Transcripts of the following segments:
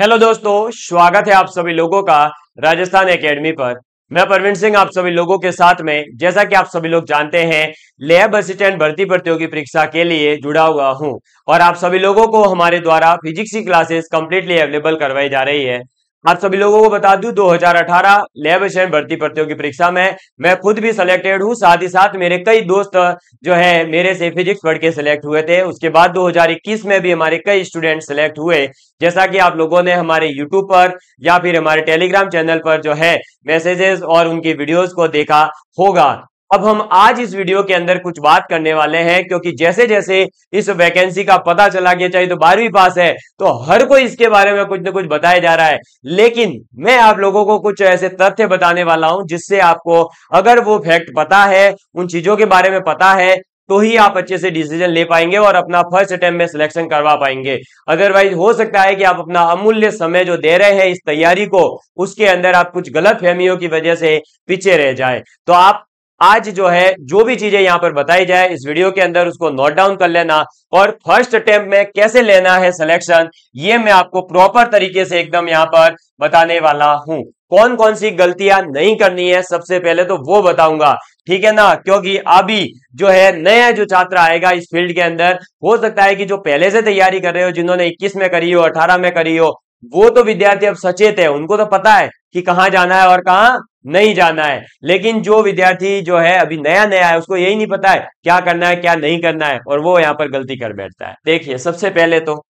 hello दोस्तों स्वागत है आप सभी लोगों का राजस्थान एकेडमी पर मैं प्रवीण सिंह आप सभी लोगों के साथ में जैसा कि आप सभी लोग जानते हैं लैब असिस्टेंट भर्ती प्रतियोगी परीक्षा के लिए जुड़ा हुआ हूं और आप सभी लोगों को हमारे द्वारा फिजिक्स की क्लासेस कंप्लीटली अवेलेबल करवाई जा रही है आप सभी लोगों को बता हजार 2018 लैब चयन भर्ती प्रतियोगी परीक्षा में मैं खुद भी सिलेक्टेड हूँ साथ ही साथ मेरे कई दोस्त जो है मेरे से फिजिक्स पढ़ के सिलेक्ट हुए थे उसके बाद 2021 में भी हमारे कई स्टूडेंट सिलेक्ट हुए जैसा कि आप लोगों ने हमारे यूट्यूब पर या फिर हमारे टेलीग्राम चैनल पर जो है मैसेजेस और उनकी वीडियोज को देखा होगा अब हम आज इस वीडियो के अंदर कुछ बात करने वाले हैं क्योंकि जैसे जैसे इस वैकेंसी का पता चला गया चाहे तो बारहवीं पास है तो हर कोई इसके बारे में कुछ ना कुछ बताया जा रहा है लेकिन मैं आप लोगों को कुछ ऐसे तथ्य बताने वाला हूं जिससे आपको अगर वो फैक्ट पता है उन चीजों के बारे में पता है तो ही आप अच्छे से डिसीजन ले पाएंगे और अपना फर्स्ट अटेम्प्ट में सिलेक्शन करवा पाएंगे अदरवाइज हो सकता है कि आप अपना अमूल्य समय जो दे रहे हैं इस तैयारी को उसके अंदर आप कुछ गलत फहमियों की वजह से पीछे रह जाए तो आप आज जो है जो भी चीजें यहां पर बताई जाए इस वीडियो के अंदर उसको नोट डाउन कर लेना और फर्स्ट अटेम्प्ट में कैसे लेना है सिलेक्शन ये मैं आपको प्रॉपर तरीके से एकदम यहां पर बताने वाला हूं कौन कौन सी गलतियां नहीं करनी है सबसे पहले तो वो बताऊंगा ठीक है ना क्योंकि अभी जो है नया जो छात्र आएगा इस फील्ड के अंदर हो सकता है कि जो पहले से तैयारी कर रहे हो जिन्होंने 21 में करी हो 18 में करी हो वो तो विद्यार्थी अब सचेत है उनको तो पता है कि कहाँ जाना है और कहाँ नहीं जाना है लेकिन जो विद्यार्थी जो है अभी नया नया है उसको यही नहीं पता है क्या करना है क्या नहीं करना है और वो यहाँ पर गलती कर बैठता है देखिए सबसे पहले तो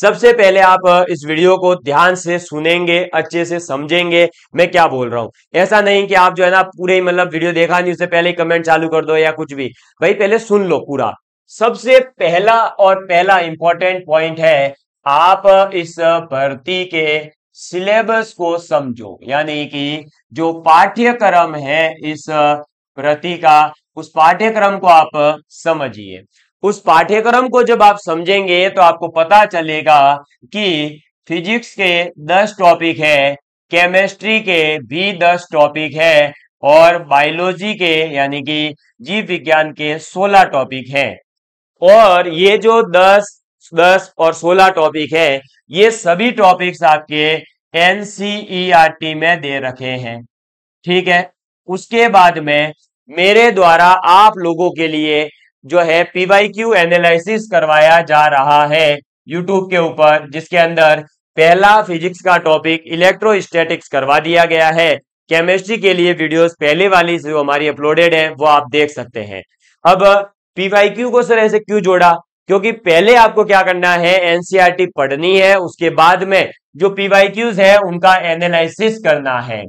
सबसे पहले आप इस वीडियो को ध्यान से सुनेंगे अच्छे से समझेंगे मैं क्या बोल रहा हूं ऐसा नहीं कि आप जो है ना पूरे मतलब वीडियो देखा नहीं उससे पहले कमेंट चालू कर दो या कुछ भी भाई पहले सुन लो पूरा सबसे पहला और पहला इंपॉर्टेंट पॉइंट है आप इस भर्ती के सिलेबस को समझो यानी कि जो पाठ्यक्रम है इस भर्ती का उस पाठ्यक्रम को आप समझिए उस पाठ्यक्रम को जब आप समझेंगे तो आपको पता चलेगा कि फिजिक्स के दस टॉपिक है केमिस्ट्री के भी दस टॉपिक है और बायोलॉजी के यानी कि जीव विज्ञान के सोलह टॉपिक है और ये जो दस दस और सोलह टॉपिक है ये सभी टॉपिक्स आपके एनसीईआरटी e में दे रखे हैं ठीक है उसके बाद में मेरे द्वारा आप लोगों के लिए जो है पीवाईक्यू एनालिसिस करवाया जा रहा है यूट्यूब के ऊपर जिसके अंदर पहला फिजिक्स का टॉपिक स्टेटिक्स करवा दिया गया है केमिस्ट्री के लिए वीडियोस पहले वाली जो हमारी अपलोडेड है वो आप देख सकते हैं अब पीवाईक्यू को सर ऐसे क्यों जोड़ा क्योंकि पहले आपको क्या करना है एनसीआरटी e पढ़नी है उसके बाद में जो पीवाईक्यूज है उनका एनालिसिस करना है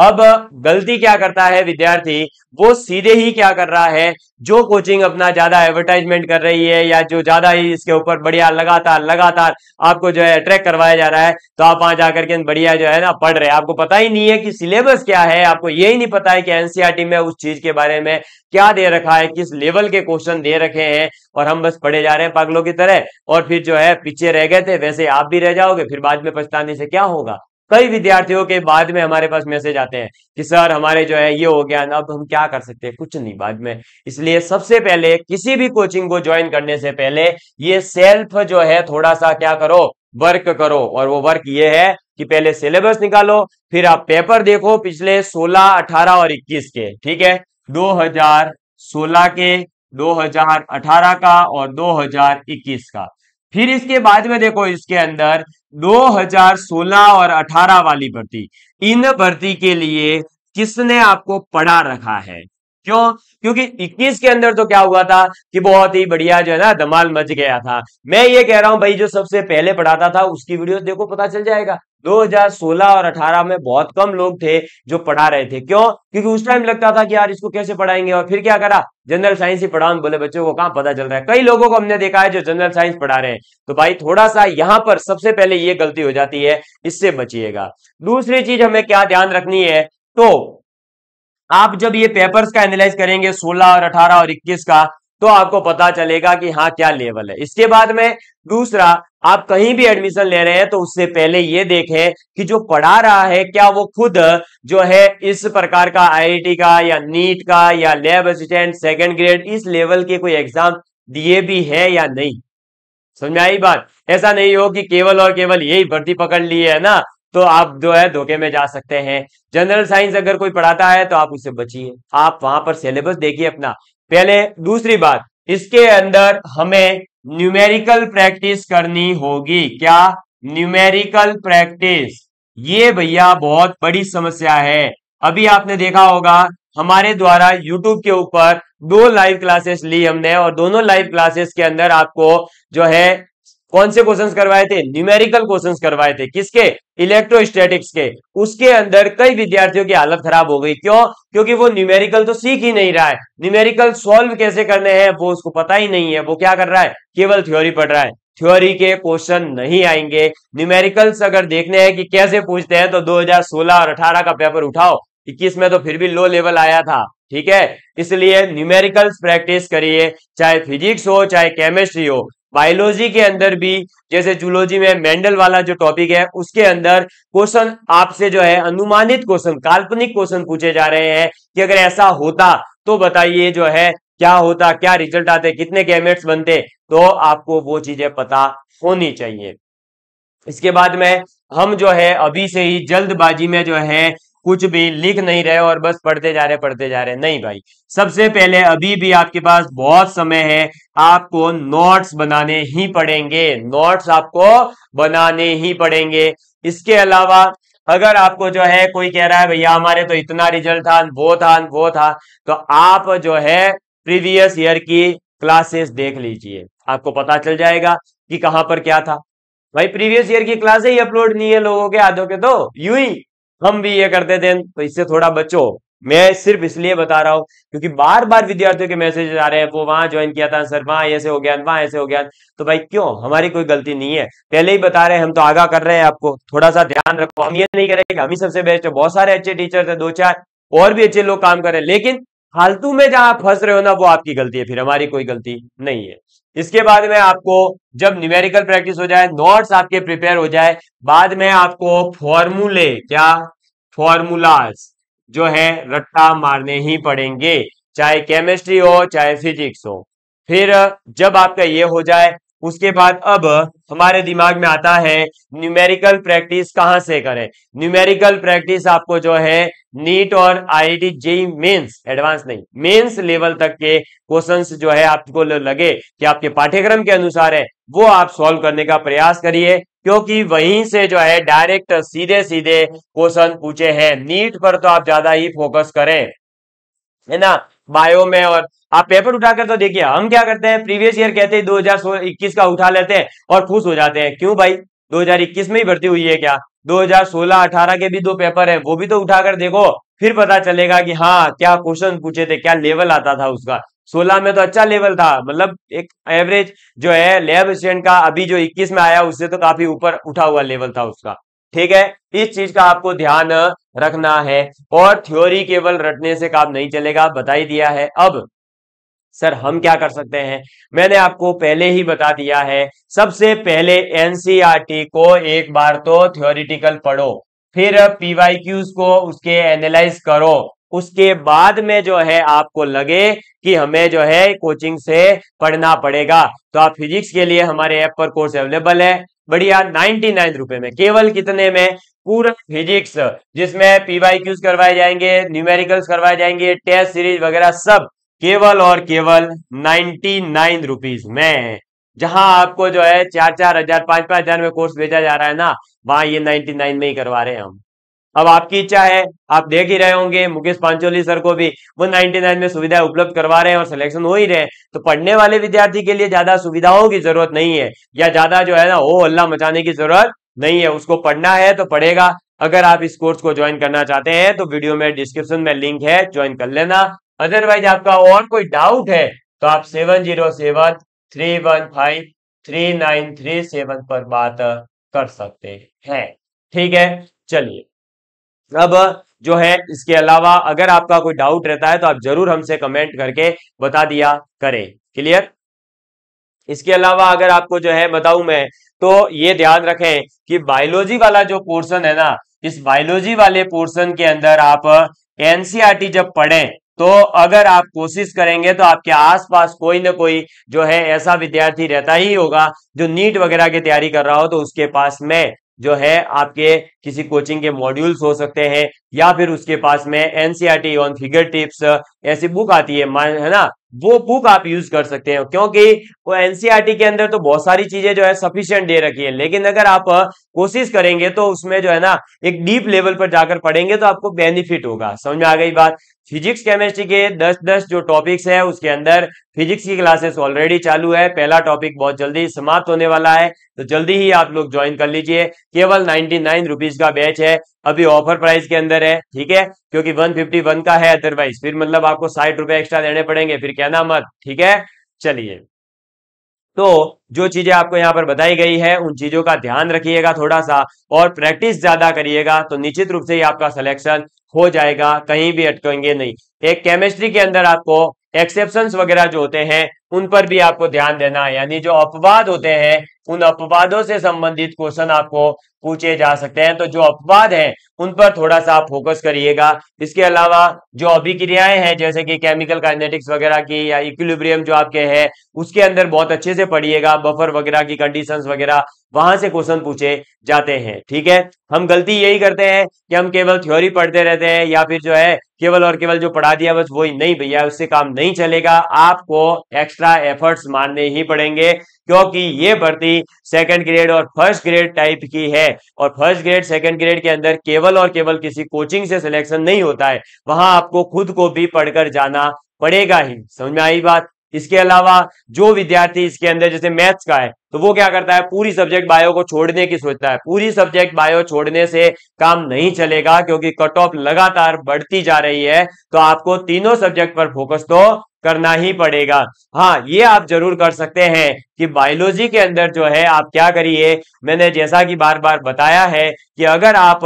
अब गलती क्या करता है विद्यार्थी वो सीधे ही क्या कर रहा है जो कोचिंग अपना ज्यादा एडवर्टाइजमेंट कर रही है या जो ज्यादा ही इसके ऊपर बढ़िया लगातार लगातार आपको जो है अट्रैक्ट करवाया जा रहा है तो आप वहां जाकर के बढ़िया जो है ना पढ़ रहे हैं आपको पता ही नहीं है कि सिलेबस क्या है आपको ये नहीं पता है कि एनसीआरटी e में उस चीज के बारे में क्या दे रखा है किस लेवल के क्वेश्चन दे रखे हैं और हम बस पढ़े जा रहे हैं पागलों की तरह और फिर जो है पीछे रह गए थे वैसे आप भी रह जाओगे फिर बाद में पछताने से क्या होगा कई विद्यार्थियों के बाद में हमारे पास मैसेज आते हैं कि सर हमारे जो है ये हो गया अब हम क्या कर सकते हैं कुछ नहीं बाद में इसलिए सबसे पहले किसी भी कोचिंग को ज्वाइन करने से पहले ये सेल्फ जो है थोड़ा सा क्या करो वर्क करो और वो वर्क ये है कि पहले सिलेबस निकालो फिर आप पेपर देखो पिछले 16, 18 और 21 के ठीक है 2016 के 2018 का और 2021 का फिर इसके बाद में देखो इसके अंदर 2016 और 18 वाली भर्ती इन भर्ती के लिए किसने आपको पढ़ा रखा है क्यों क्योंकि 21 के अंदर तो क्या हुआ था कि बहुत ही बढ़िया जो है ना धमाल मच गया था मैं ये कह रहा हूं भाई जो सबसे पहले पढ़ाता था उसकी वीडियो देखो पता चल जाएगा 2016 और 18 में बहुत कम लोग थे जो पढ़ा रहे थे क्यों क्योंकि उस टाइम लगता था कि यार इसको कैसे पढ़ाएंगे और फिर क्या करा जनरल साइंस ही पढ़ाओ बोले बच्चों को कहा पता चल रहा है कई लोगों को हमने देखा है जो जनरल साइंस पढ़ा रहे हैं तो भाई थोड़ा सा यहाँ पर सबसे पहले ये गलती हो जाती है इससे बचिएगा दूसरी चीज हमें क्या ध्यान रखनी है तो आप जब ये पेपर्स का एनालाइज करेंगे 16 और 18 और 21 का तो आपको पता चलेगा कि हाँ क्या लेवल है इसके बाद में दूसरा आप कहीं भी एडमिशन ले रहे हैं तो उससे पहले ये देखें कि जो पढ़ा रहा है क्या वो खुद जो है इस प्रकार का आईआईटी का या नीट का या लैब असिस्टेंट सेकेंड ग्रेड इस लेवल के कोई एग्जाम दिए भी है या नहीं समझ आई बात ऐसा नहीं हो कि केवल और केवल यही भर्ती पकड़ ली है ना तो आप जो है धोखे में जा सकते हैं जनरल साइंस अगर कोई पढ़ाता है तो आप उससे बचिए आप वहां पर सिलेबस देखिए अपना पहले दूसरी बात इसके अंदर हमें न्यूमेरिकल प्रैक्टिस करनी होगी क्या न्यूमेरिकल प्रैक्टिस ये भैया बहुत बड़ी समस्या है अभी आपने देखा होगा हमारे द्वारा YouTube के ऊपर दो लाइव क्लासेस ली हमने और दोनों लाइव क्लासेस के अंदर आपको जो है कौन से क्वेश्चंस करवाए थे न्यूमेरिकल क्वेश्चंस करवाए थे किसके इलेक्ट्रोस्टैटिक्स के उसके अंदर कई विद्यार्थियों की हालत खराब हो गई क्यों क्योंकि वो न्यूमेरिकल तो सीख ही नहीं रहा है न्यूमेरिकल सॉल्व कैसे करने हैं वो उसको पता ही नहीं है वो क्या कर रहा है केवल थ्योरी पढ़ रहा है थ्योरी के क्वेश्चन नहीं आएंगे न्यूमेरिकल्स अगर देखने हैं कि कैसे पूछते हैं तो 2016 और 18 का पेपर उठाओ 21 में तो फिर भी लो लेवल आया था ठीक है इसलिए न्यूमेरिकल्स प्रैक्टिस करिए चाहे फिजिक्स हो चाहे केमिस्ट्री हो बायोलॉजी के अंदर भी जैसे जूलॉजी में मेंडल वाला जो टॉपिक है उसके अंदर क्वेश्चन आपसे जो है अनुमानित क्वेश्चन काल्पनिक क्वेश्चन पूछे जा रहे हैं कि अगर ऐसा होता तो बताइए जो है क्या होता क्या रिजल्ट आते कितने कैमेट्स बनते तो आपको वो चीजें पता होनी चाहिए इसके बाद में हम जो है अभी से ही जल्दबाजी में जो है कुछ भी लिख नहीं रहे और बस पढ़ते जा रहे पढ़ते जा रहे नहीं भाई सबसे पहले अभी भी आपके पास बहुत समय है आपको नोट्स बनाने ही पड़ेंगे नोट्स आपको बनाने ही पड़ेंगे इसके अलावा अगर आपको जो है कोई कह रहा है भैया हमारे तो इतना रिजल्ट था वो था वो था तो आप जो है प्रीवियस ईयर की क्लासेस देख लीजिए आपको पता चल जाएगा कि कहां पर क्या था भाई प्रीवियस ईयर की क्लासे ही अपलोड नहीं है लोगों के आधो के तो यू ही हम भी ये करते थे तो इससे थोड़ा बचो मैं सिर्फ इसलिए बता रहा हूँ क्योंकि बार बार विद्यार्थियों के मैसेज आ रहे हैं वो वहां ज्वाइन किया था सर वहां ऐसे हो गया वहां ऐसे हो गया तो भाई क्यों हमारी कोई गलती नहीं है पहले ही बता रहे हैं हम तो आगा कर रहे हैं आपको थोड़ा सा ध्यान रखो हम ये नहीं करेंगे हम ही सबसे बेस्ट है बहुत सारे अच्छे टीचर थे दो चार और भी अच्छे लोग काम कर रहे हैं लेकिन फालतू में जहां आप फंस रहे हो ना वो आपकी गलती है फिर हमारी कोई गलती नहीं है इसके बाद में आपको जब न्यूमेरिकल प्रैक्टिस हो जाए नोट्स आपके प्रिपेयर हो जाए बाद में आपको फॉर्मूले क्या फॉर्मूलाज जो है रट्टा मारने ही पड़ेंगे चाहे केमिस्ट्री हो चाहे फिजिक्स हो फिर जब आपका ये हो जाए उसके बाद अब हमारे दिमाग में आता है न्यूमेरिकल प्रैक्टिस कहां से करें न्यूमेरिकल प्रैक्टिस आपको जो है नीट और आईआईटी टी मेंस एडवांस नहीं मेंस लेवल तक के क्वेश्चंस जो है आपको लगे कि आपके पाठ्यक्रम के अनुसार है वो आप सॉल्व करने का प्रयास करिए क्योंकि वहीं से जो है डायरेक्ट सीधे सीधे क्वेश्चन पूछे हैं नीट पर तो आप ज्यादा ही फोकस करें है ना बायो में और आप पेपर उठाकर तो देखिए हम क्या करते हैं प्रीवियस ईयर कहते हैं दो का उठा लेते हैं और खुश हो जाते हैं क्यों भाई 2021 में ही भर्ती हुई है क्या 2016-18 के भी दो पेपर है वो भी तो उठाकर देखो फिर पता चलेगा कि हाँ क्या क्वेश्चन पूछे थे क्या लेवल आता था उसका 16 में तो अच्छा लेवल था मतलब एक एवरेज जो है लैब स्टैंड का अभी जो 21 में आया उससे तो काफी ऊपर उठा हुआ लेवल था उसका ठीक है इस चीज का आपको ध्यान रखना है और थ्योरी केवल रटने से काम नहीं चलेगा बता ही दिया है अब सर हम क्या कर सकते हैं मैंने आपको पहले ही बता दिया है सबसे पहले एनसीईआरटी e को एक बार तो थ्योरिटिकल पढ़ो फिर क्यूज को उसके एनालाइज करो उसके बाद में जो है आपको लगे कि हमें जो है कोचिंग से पढ़ना पड़ेगा तो आप फिजिक्स के लिए हमारे ऐप पर कोर्स अवेलेबल है बढ़िया नाइनटी नाइन रुपए में केवल कितने में पूरा फिजिक्स जिसमें पीवाई क्यूज करवाए जाएंगे न्यूमेरिकल्स करवाए जाएंगे टेस्ट सीरीज वगैरह सब केवल और केवल नाइन्टी नाइन रुपीज में जहां आपको जो है चार चार हजार पांच पांच हजार में कोर्स भेजा जा रहा है ना वहां ये नाइन्टी नाइन में ही करवा रहे हैं हम अब आपकी इच्छा है आप देख ही रहे होंगे मुकेश पांचोली सर को भी वो नाइन में सुविधा उपलब्ध करवा रहे हैं और सिलेक्शन हो ही रहे हैं तो पढ़ने वाले विद्यार्थी के लिए ज्यादा सुविधाओं की जरूरत नहीं है या ज्यादा जो है ना हो हल्ला मचाने की जरूरत नहीं है उसको पढ़ना है तो पढ़ेगा अगर आप इस कोर्स को ज्वाइन करना चाहते हैं तो वीडियो में डिस्क्रिप्शन में लिंक है ज्वाइन कर लेना अदरवाइज आपका और कोई डाउट है तो आप seven zero seven three one five three nine three seven पर बात कर सकते हैं ठीक है चलिए अब जो है इसके अलावा अगर आपका कोई डाउट रहता है तो आप जरूर हमसे कमेंट करके बता दिया करें क्लियर इसके अलावा अगर आपको जो है बताऊं मैं तो ये ध्यान रखें कि बायोलॉजी वाला जो पोर्सन है ना इस बायोलॉजी वाले पोर्सन के अंदर आप एनसीईआरटी e जब पढ़े तो अगर आप कोशिश करेंगे तो आपके आसपास कोई ना कोई जो है ऐसा विद्यार्थी रहता ही होगा जो नीट वगैरह की तैयारी कर रहा हो तो उसके पास में जो है आपके किसी कोचिंग के मॉड्यूल्स हो सकते हैं या फिर उसके पास में एनसीईआरटी ऑन फिगर टिप्स ऐसी बुक आती है है ना वो बुक आप यूज कर सकते हैं क्योंकि वो एनसीईआरटी e के अंदर तो बहुत सारी चीजें जो है सफिशियंट दे रखी है लेकिन अगर आप कोशिश करेंगे तो उसमें जो है ना एक डीप लेवल पर जाकर पढ़ेंगे तो आपको बेनिफिट होगा समझ में आ गई बात फिजिक्स केमिस्ट्री के दस दस जो टॉपिक्स है उसके अंदर फिजिक्स की क्लासेस ऑलरेडी चालू है पहला टॉपिक बहुत जल्दी समाप्त होने वाला है तो जल्दी ही आप लोग ज्वाइन कर लीजिए केवल नाइनटी नाइन रुपीज का बैच है अभी ऑफर प्राइस के अंदर है ठीक है क्योंकि 151 का है अदरवाइज फिर मतलब आपको साठ रुपए एक्स्ट्रा देने पड़ेंगे फिर कहना मत ठीक है चलिए तो जो चीजें आपको यहाँ पर बताई गई है उन चीजों का ध्यान रखिएगा थोड़ा सा और प्रैक्टिस ज्यादा करिएगा तो निश्चित रूप से ही आपका सिलेक्शन हो जाएगा कहीं भी अटकेंगे नहीं एक केमिस्ट्री के अंदर आपको एक्सेप्शन वगैरह जो होते हैं उन पर भी आपको ध्यान देना है यानी जो अपवाद होते हैं उन अपवादों से संबंधित क्वेश्चन आपको पूछे जा सकते हैं तो जो अपवाद हैं उन पर थोड़ा सा आप फोकस करिएगा इसके अलावा जो अभिक्रियाएं हैं जैसे कि केमिकल काइनेटिक्स वगैरह की या इक्विलिब्रियम जो आपके हैं उसके अंदर बहुत अच्छे से पढ़िएगा बफर वगैरह की कंडीशंस वगैरह वहां से क्वेश्चन पूछे जाते हैं ठीक है हम गलती यही करते हैं कि हम केवल थ्योरी पढ़ते रहते हैं या फिर जो है केवल और केवल जो पढ़ा दिया बस वही नहीं भैया उससे काम नहीं चलेगा आपको एक्स एक्स्ट्रा एफर्ट्स मारने ही पड़ेंगे क्योंकि ये भर्ती सेकंड ग्रेड और फर्स्ट ग्रेड टाइप की है और फर्स्ट ग्रेड सेकंड ग्रेड के अंदर केवल और केवल किसी कोचिंग से सिलेक्शन नहीं होता है वहां आपको खुद को भी पढ़कर जाना पड़ेगा ही समझ में आई बात इसके अलावा जो विद्यार्थी इसके अंदर जैसे मैथ्स का है तो वो क्या करता है पूरी सब्जेक्ट बायो को छोड़ने की सोचता है पूरी सब्जेक्ट बायो छोड़ने से काम नहीं चलेगा क्योंकि कट ऑफ लगातार बढ़ती जा रही है तो आपको तीनों सब्जेक्ट पर फोकस तो करना ही पड़ेगा हाँ ये आप जरूर कर सकते हैं कि बायोलॉजी के अंदर जो है आप क्या करिए मैंने जैसा कि बार बार बताया है कि अगर आप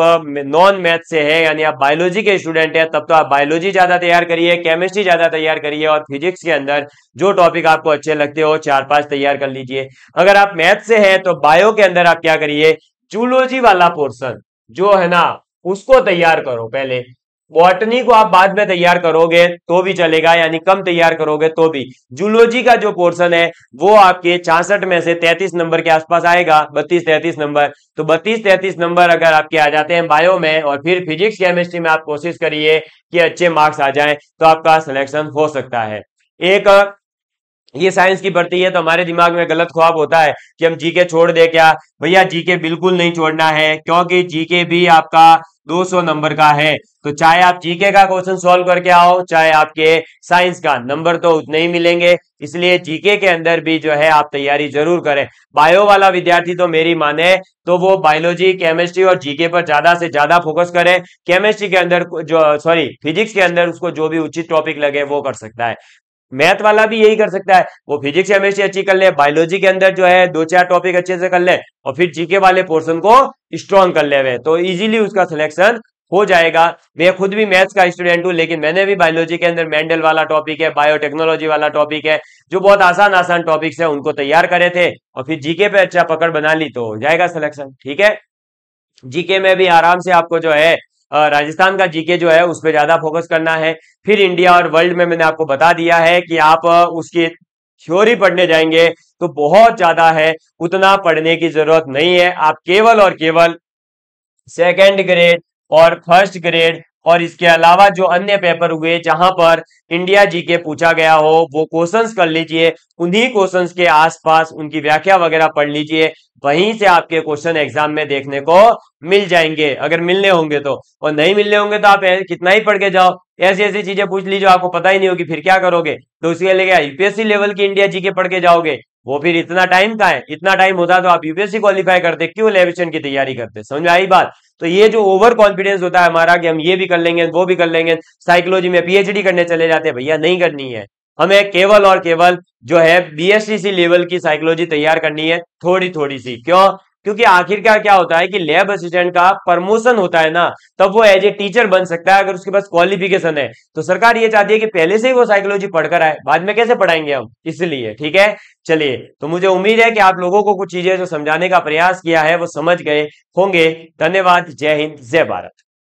नॉन मैथ से है यानी आप बायोलॉजी के स्टूडेंट हैं तब तो आप बायोलॉजी ज़्यादा तैयार करिए केमिस्ट्री ज़्यादा तैयार करिए और फिजिक्स के अंदर जो टॉपिक आपको अच्छे लगते हो चार पांच तैयार कर लीजिए अगर अगर आप मैथ से हैं तो बायो के अंदर आप क्या करिए जूलॉजी वाला पोर्सन जो है ना उसको तैयार करो पहले बॉटनी को आप बाद में तैयार करोगे तो भी चलेगा यानी कम तैयार करोगे तो भी जूलॉजी का जो पोर्शन है वो आपके छियासठ में से 33 नंबर के आसपास आएगा 32 33 नंबर तो 32 33 नंबर अगर आपके आ जाते हैं बायो में और फिर फिजिक्स केमिस्ट्री में आप कोशिश करिए कि अच्छे मार्क्स आ जाएं तो आपका सिलेक्शन हो सकता है एक ये साइंस की भर्ती है तो हमारे दिमाग में गलत ख्वाब होता है कि हम जीके छोड़ दे क्या भैया जीके बिल्कुल नहीं छोड़ना है क्योंकि जीके भी आपका 200 नंबर का है तो चाहे आप जीके का क्वेश्चन सॉल्व करके आओ चाहे आपके साइंस का नंबर तो उतने ही मिलेंगे इसलिए जीके के अंदर भी जो है आप तैयारी जरूर करें बायो वाला विद्यार्थी तो मेरी माने तो वो बायोलॉजी केमिस्ट्री और जीके पर ज्यादा से ज्यादा फोकस करें केमिस्ट्री के अंदर जो सॉरी फिजिक्स के अंदर उसको जो भी उचित टॉपिक लगे वो कर सकता है मैथ वाला भी यही कर सकता है वो फिजिक्स केमिस्ट्री अच्छी कर ले बायोलॉजी के अंदर जो है दो चार टॉपिक अच्छे से कर ले और फिर जीके वाले पोर्सन को स्ट्रॉन्ग कर ले तो इजीली उसका सिलेक्शन हो जाएगा मैं खुद भी मैथ्स का स्टूडेंट हूँ लेकिन मैंने भी बायोलॉजी के अंदर मेंडल वाला टॉपिक है बायोटेक्नोलॉजी वाला टॉपिक है जो बहुत आसान आसान टॉपिक्स है उनको तैयार करे थे और फिर जीके पे अच्छा पकड़ बना ली तो हो जाएगा सिलेक्शन ठीक है जीके में भी आराम से आपको जो है राजस्थान का जीके जो है उस पर ज्यादा फोकस करना है फिर इंडिया और वर्ल्ड में मैंने आपको बता दिया है कि आप उसकी थ्योरी पढ़ने जाएंगे तो बहुत ज्यादा है उतना पढ़ने की जरूरत नहीं है आप केवल और केवल सेकेंड ग्रेड और फर्स्ट ग्रेड और इसके अलावा जो अन्य पेपर हुए जहां पर इंडिया जी के पूछा गया हो वो क्वेश्चंस कर लीजिए उन्हीं क्वेश्चंस के आसपास उनकी व्याख्या वगैरह पढ़ लीजिए वहीं से आपके क्वेश्चन एग्जाम में देखने को मिल जाएंगे अगर मिलने होंगे तो और नहीं मिलने होंगे तो आप कितना ही पढ़ के जाओ ऐसी ऐसी चीजें पूछ लीजिए आपको पता ही नहीं होगी फिर क्या करोगे तो उसके लिए यूपीएससी लेवल की इंडिया जी के पढ़ के जाओगे वो फिर इतना टाइम का है इतना टाइम होता तो आप यूपीएससी क्वालिफाई करते क्यों लेविशन की तैयारी करते समझ आई बात तो ये जो ओवर कॉन्फिडेंस होता है हमारा कि हम ये भी कर लेंगे वो भी कर लेंगे साइकोलॉजी में पीएचडी करने चले जाते हैं भैया नहीं करनी है हमें केवल और केवल जो है बीएसटीसी लेवल की साइकोलॉजी तैयार करनी है थोड़ी थोड़ी सी क्यों क्योंकि आखिरकार क्या होता है कि लैब असिस्टेंट का प्रमोशन होता है ना तब वो एज ए टीचर बन सकता है अगर उसके पास क्वालिफिकेशन है तो सरकार ये चाहती है कि पहले से ही वो साइकोलॉजी पढ़कर आए बाद में कैसे पढ़ाएंगे हम इसलिए ठीक है चलिए तो मुझे उम्मीद है कि आप लोगों को कुछ चीजें जो समझाने का प्रयास किया है वो समझ गए होंगे धन्यवाद जय हिंद जय भारत